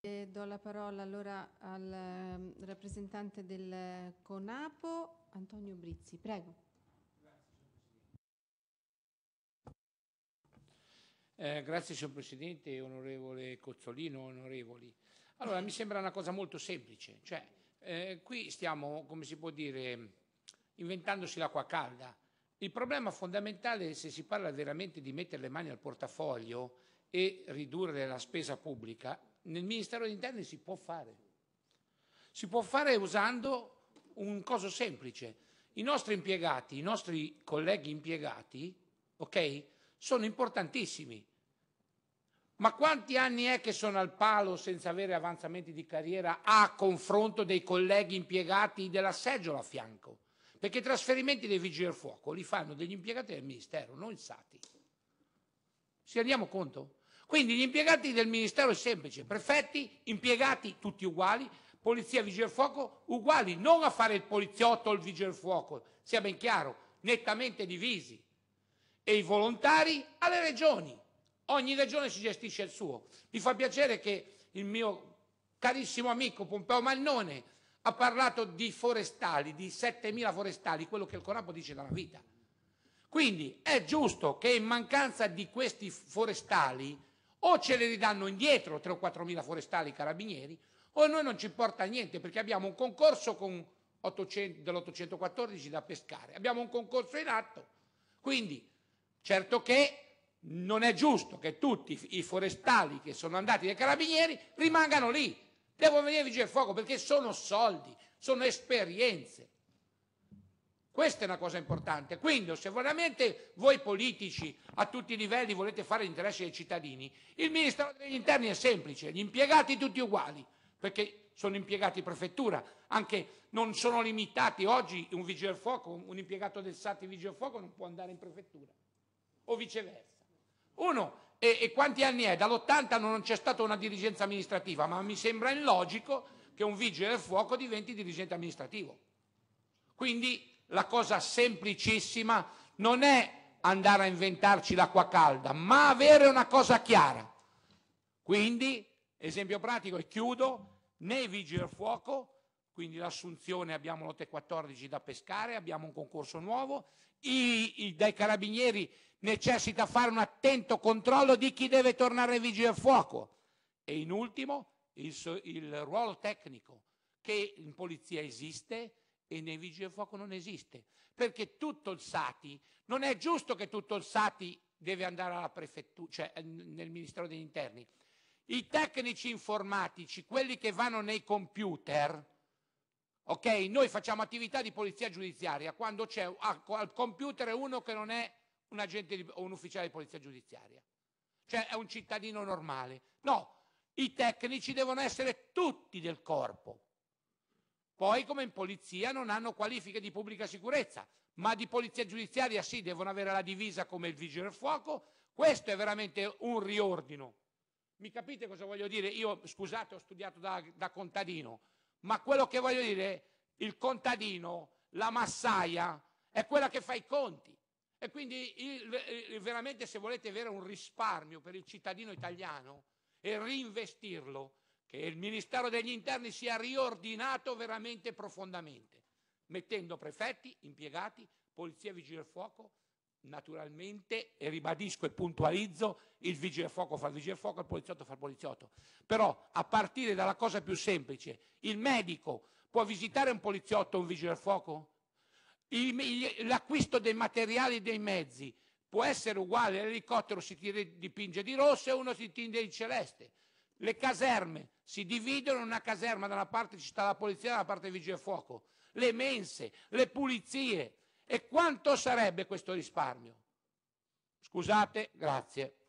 E do la parola allora al ehm, rappresentante del CONAPO, Antonio Brizzi. Prego. Eh, grazie signor Presidente, onorevole Cozzolino, onorevoli. Allora, mi sembra una cosa molto semplice, cioè eh, qui stiamo, come si può dire, inventandosi l'acqua calda. Il problema fondamentale, se si parla veramente di mettere le mani al portafoglio e ridurre la spesa pubblica, nel Ministero degli Interni si può fare. Si può fare usando un coso semplice. I nostri impiegati, i nostri colleghi impiegati, ok, sono importantissimi. Ma quanti anni è che sono al palo senza avere avanzamenti di carriera a confronto dei colleghi impiegati della seggiola a fianco? Perché i trasferimenti dei vigili del fuoco li fanno degli impiegati del Ministero, non il SATI. Ci rendiamo conto? Quindi gli impiegati del Ministero è semplice, prefetti, impiegati tutti uguali, polizia, vigile del fuoco uguali, non a fare il poliziotto o il vigile del fuoco, sia ben chiaro, nettamente divisi. E i volontari alle regioni. Ogni regione si gestisce il suo. Mi fa piacere che il mio carissimo amico Pompeo Mannone ha parlato di forestali, di 7.000 forestali, quello che il Corapo dice dalla vita. Quindi è giusto che in mancanza di questi forestali o ce le ridanno indietro 3 o 4 mila forestali carabinieri, o a noi non ci importa niente perché abbiamo un concorso con dell'814 da pescare, abbiamo un concorso in atto, quindi certo che non è giusto che tutti i forestali che sono andati dai carabinieri rimangano lì, devono venire vigili del fuoco perché sono soldi, sono esperienze. Questa è una cosa importante. Quindi, se veramente voi politici a tutti i livelli volete fare gli interessi dei cittadini, il Ministero degli Interni è semplice, gli impiegati tutti uguali, perché sono impiegati in prefettura, anche non sono limitati oggi un vigile del fuoco, un impiegato del SAT in vigile del fuoco non può andare in prefettura o viceversa. Uno e, e quanti anni è? Dall'80 non c'è stata una dirigenza amministrativa, ma mi sembra illogico che un vigile del fuoco diventi dirigente amministrativo. Quindi la cosa semplicissima non è andare a inventarci l'acqua calda, ma avere una cosa chiara. Quindi, esempio pratico e chiudo, nei vigili del fuoco, quindi l'assunzione abbiamo lotte 14 da pescare, abbiamo un concorso nuovo, I, i, dai carabinieri necessita fare un attento controllo di chi deve tornare ai vigili del fuoco e in ultimo il, il ruolo tecnico che in polizia esiste, e nei vigili del fuoco non esiste, perché tutto il Sati, non è giusto che tutto il Sati deve andare alla prefettura, cioè nel Ministero degli Interni. I tecnici informatici, quelli che vanno nei computer, ok? Noi facciamo attività di polizia giudiziaria quando c'è al computer uno che non è un agente o un ufficiale di polizia giudiziaria, cioè è un cittadino normale. No, i tecnici devono essere tutti del corpo poi come in polizia non hanno qualifiche di pubblica sicurezza, ma di polizia giudiziaria sì, devono avere la divisa come il vigile del fuoco. Questo è veramente un riordino. Mi capite cosa voglio dire? Io, scusate, ho studiato da, da contadino, ma quello che voglio dire, il contadino, la massaia, è quella che fa i conti. E quindi il, il, veramente se volete avere un risparmio per il cittadino italiano e reinvestirlo, che il Ministero degli Interni sia riordinato veramente profondamente, mettendo prefetti, impiegati, polizia, e vigile del fuoco, naturalmente, e ribadisco e puntualizzo, il vigile del fuoco fa il vigile del fuoco, il poliziotto fa il poliziotto. Però a partire dalla cosa più semplice, il medico può visitare un poliziotto o un vigile del fuoco? l'acquisto dei materiali e dei mezzi può essere uguale, l'elicottero si dipinge di rosso e uno si tinge di celeste le caserme si dividono in una caserma, da una parte ci sta la polizia, dalla parte vigile fuoco, le mense, le pulizie. E quanto sarebbe questo risparmio? Scusate, grazie.